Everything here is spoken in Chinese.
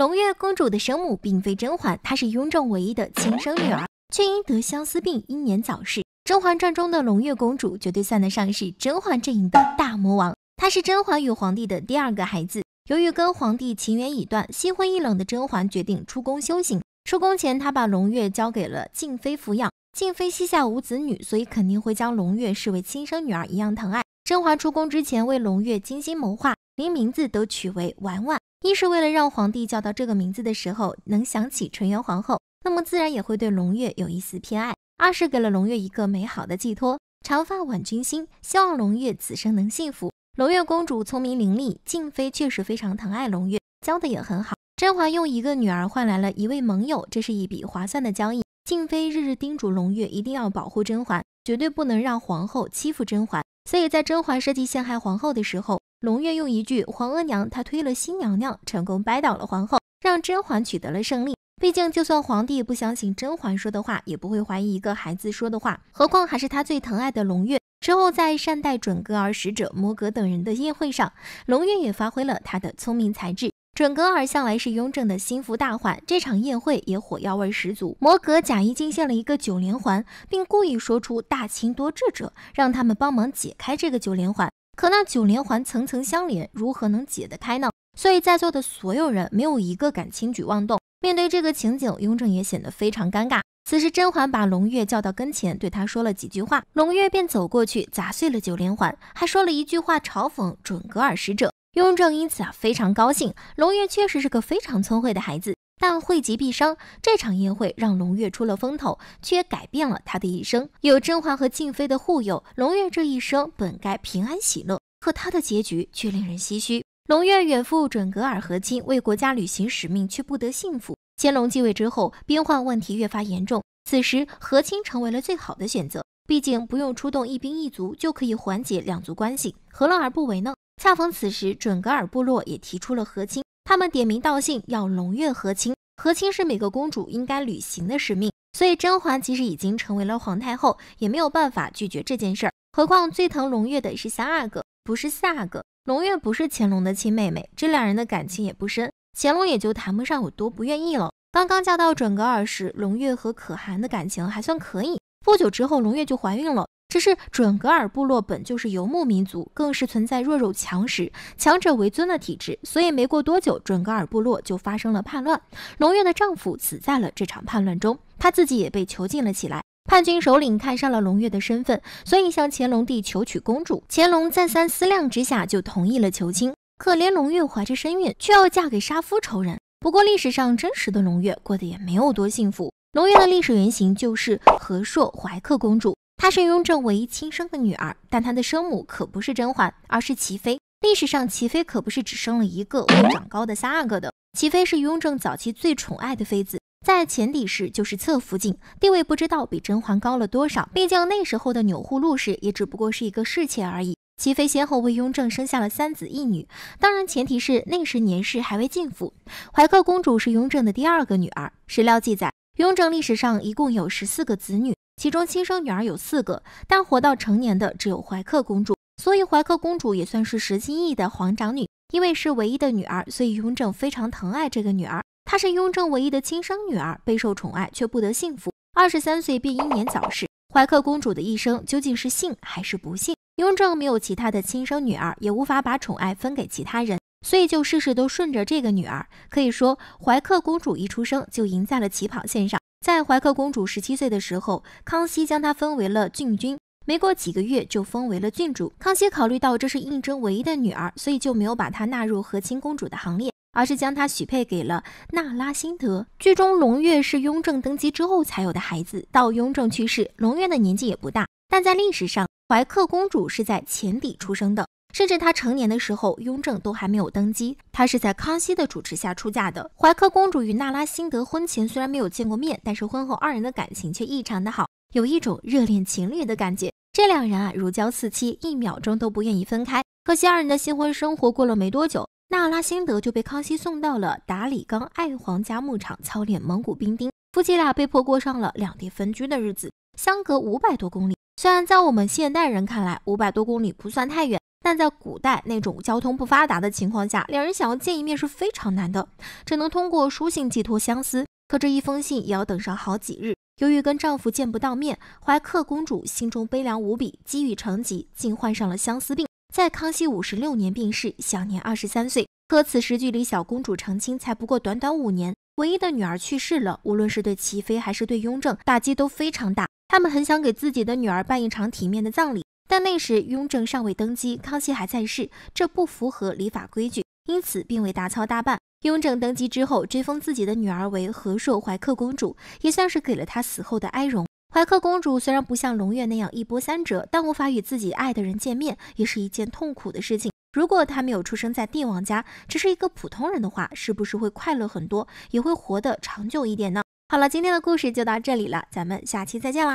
龙月公主的生母并非甄嬛，她是雍正唯一的亲生女儿，却因得相思病英年早逝。《甄嬛传》中的龙月公主绝对算得上是甄嬛阵营的大魔王。她是甄嬛与皇帝的第二个孩子，由于跟皇帝情缘已断，心灰意冷的甄嬛决定出宫修行。出宫前，她把龙月交给了静妃抚养。静妃膝下无子女，所以肯定会将龙月视为亲生女儿一样疼爱。甄嬛出宫之前为龙月精心谋划，连名字都取为婉婉。一是为了让皇帝叫到这个名字的时候能想起纯元皇后，那么自然也会对胧月有一丝偏爱。二是给了胧月一个美好的寄托，长发挽君心，希望胧月此生能幸福。胧月公主聪明伶俐，静妃确实非常疼爱胧月，教的也很好。甄嬛用一个女儿换来了一位盟友，这是一笔划算的交易。静妃日日叮嘱胧月一定要保护甄嬛，绝对不能让皇后欺负甄嬛。所以在甄嬛设计陷害皇后的时候。龙月用一句“皇额娘”，她推了新娘娘，成功掰倒了皇后，让甄嬛取得了胜利。毕竟，就算皇帝不相信甄嬛说的话，也不会怀疑一个孩子说的话，何况还是他最疼爱的龙月。之后，在善待准噶尔使者摩格等人的宴会上，龙月也发挥了他的聪明才智。准噶尔向来是雍正的心腹大患，这场宴会也火药味十足。摩格假意进献了一个九连环，并故意说出“大清多智者”，让他们帮忙解开这个九连环。可那九连环层层相连，如何能解得开呢？所以，在座的所有人没有一个敢轻举妄动。面对这个情景，雍正也显得非常尴尬。此时，甄嬛把龙月叫到跟前，对他说了几句话，龙月便走过去砸碎了九连环，还说了一句话嘲讽准格尔使者。雍正因此啊非常高兴，龙月确实是个非常聪慧的孩子。惠及必伤。这场宴会让龙月出了风头，却改变了他的一生。有甄嬛和静妃的护佑，龙月这一生本该平安喜乐，可他的结局却令人唏嘘。龙月远赴准格尔和亲，为国家履行使命，却不得幸福。乾隆继位之后，边患问题越发严重，此时和亲成为了最好的选择，毕竟不用出动一兵一卒就可以缓解两族关系，何乐而不为呢？恰逢此时，准格尔部落也提出了和亲，他们点名道姓要龙月和亲。和亲是每个公主应该履行的使命，所以甄嬛即使已经成为了皇太后，也没有办法拒绝这件事儿。何况最疼胧月的是三阿哥，不是四阿哥。胧月不是乾隆的亲妹妹，这两人的感情也不深，乾隆也就谈不上有多不愿意了。刚刚嫁到准噶尔时，胧月和可汗的感情还算可以。不久之后，胧月就怀孕了。只是准格尔部落本就是游牧民族，更是存在弱肉强食、强者为尊的体制，所以没过多久，准格尔部落就发生了叛乱。龙月的丈夫死在了这场叛乱中，她自己也被囚禁了起来。叛军首领看上了龙月的身份，所以向乾隆帝求娶公主。乾隆再三思量之下，就同意了求亲。可怜龙月怀着身孕，却要嫁给杀夫仇人。不过历史上真实的龙月过得也没有多幸福。龙月的历史原型就是和硕怀克公主。她是雍正唯一亲生的女儿，但她的生母可不是甄嬛，而是齐妃。历史上齐妃可不是只生了一个会长高的三阿哥的。齐妃是雍正早期最宠爱的妃子，在前底世就是侧福晋，地位不知道比甄嬛高了多少。毕竟那时候的钮祜禄氏也只不过是一个侍妾而已。齐妃先后为雍正生下了三子一女，当然前提是那时年氏还未进府。怀克公主是雍正的第二个女儿。史料记载，雍正历史上一共有十四个子女。其中亲生女儿有四个，但活到成年的只有怀克公主，所以怀克公主也算是实心义的皇长女。因为是唯一的女儿，所以雍正非常疼爱这个女儿。她是雍正唯一的亲生女儿，备受宠爱，却不得幸福。二十三岁便英年早逝。怀克公主的一生究竟是幸还是不幸？雍正没有其他的亲生女儿，也无法把宠爱分给其他人，所以就事事都顺着这个女儿。可以说，怀克公主一出生就赢在了起跑线上。在怀克公主十七岁的时候，康熙将她封为了郡君，没过几个月就封为了郡主。康熙考虑到这是胤禛唯一的女儿，所以就没有把她纳入和亲公主的行列，而是将她许配给了纳拉辛德。剧中龙月是雍正登基之后才有的孩子，到雍正去世，龙月的年纪也不大。但在历史上，怀克公主是在前底出生的。甚至他成年的时候，雍正都还没有登基，他是在康熙的主持下出嫁的。怀克公主与那拉辛德婚前虽然没有见过面，但是婚后二人的感情却异常的好，有一种热恋情侣的感觉。这两人啊如胶似漆，一秒钟都不愿意分开。可惜二人的新婚生活过了没多久，那拉辛德就被康熙送到了达里冈爱皇家牧场操练蒙古兵丁，夫妻俩被迫过上了两地分居的日子，相隔五百多公里。虽然在我们现代人看来，五百多公里不算太远。但在古代那种交通不发达的情况下，两人想要见一面是非常难的，只能通过书信寄托相思。可这一封信也要等上好几日。由于跟丈夫见不到面，怀克公主心中悲凉无比，积郁成疾，竟患上了相思病，在康熙五十六年病逝，享年二十三岁。可此时距离小公主成亲才不过短短五年，唯一的女儿去世了，无论是对齐妃还是对雍正打击都非常大。他们很想给自己的女儿办一场体面的葬礼。但那时雍正尚未登基，康熙还在世，这不符合礼法规矩，因此并未大操大办。雍正登基之后，追封自己的女儿为和硕怀克公主，也算是给了她死后的哀荣。怀克公主虽然不像胧月那样一波三折，但无法与自己爱的人见面，也是一件痛苦的事情。如果她没有出生在帝王家，只是一个普通人的话，是不是会快乐很多，也会活得长久一点呢？好了，今天的故事就到这里了，咱们下期再见啦！